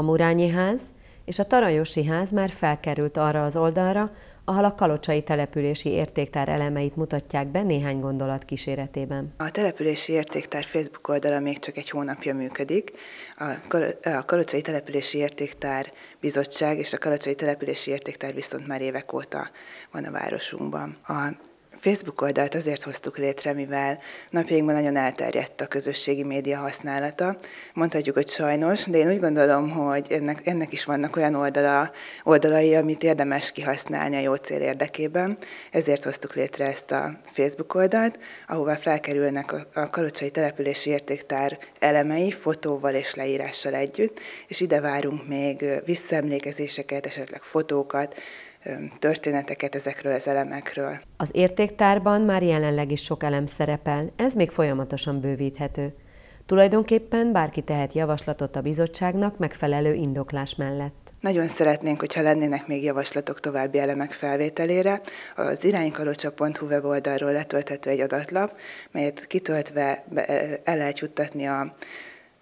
A Murányi ház és a Tarajosi ház már felkerült arra az oldalra, ahol a kalocsai települési értéktár elemeit mutatják be néhány gondolat kíséretében. A települési értéktár Facebook oldala még csak egy hónapja működik. A kalocsai települési értéktár bizottság és a kalocsai települési értéktár viszont már évek óta van a városunkban. A Facebook oldalt azért hoztuk létre, mivel napjainkban nagyon elterjedt a közösségi média használata. Mondhatjuk, hogy sajnos, de én úgy gondolom, hogy ennek, ennek is vannak olyan oldala, oldalai, amit érdemes kihasználni a jó cél érdekében. Ezért hoztuk létre ezt a Facebook oldalt, ahová felkerülnek a Kalocsai Települési Értéktár elemei fotóval és leírással együtt, és ide várunk még visszaemlékezéseket, esetleg fotókat, történeteket ezekről az elemekről. Az értéktárban már jelenleg is sok elem szerepel, ez még folyamatosan bővíthető. Tulajdonképpen bárki tehet javaslatot a bizottságnak megfelelő indoklás mellett. Nagyon szeretnénk, hogyha lennének még javaslatok további elemek felvételére. Az iránykalocsa.hu weboldalról letölthető egy adatlap, melyet kitöltve el lehet juttatni a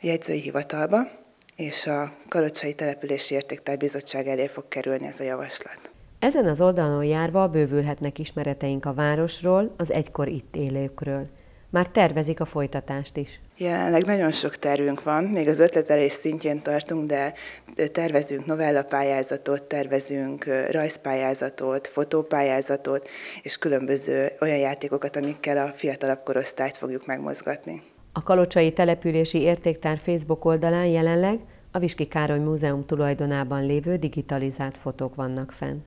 jegyzői hivatalba, és a Kalocsai Települési Értéktár Bizottság elé fog kerülni ez a javaslat. Ezen az oldalon járva bővülhetnek ismereteink a városról, az egykor itt élőkről. Már tervezik a folytatást is. Jelenleg nagyon sok tervünk van, még az ötletelés szintjén tartunk, de tervezünk novellapályázatot, tervezünk rajzpályázatot, fotópályázatot, és különböző olyan játékokat, amikkel a fiatalabb korosztályt fogjuk megmozgatni. A Kalocsai Települési Értéktár Facebook oldalán jelenleg a Viski Károly Múzeum tulajdonában lévő digitalizált fotók vannak fenn.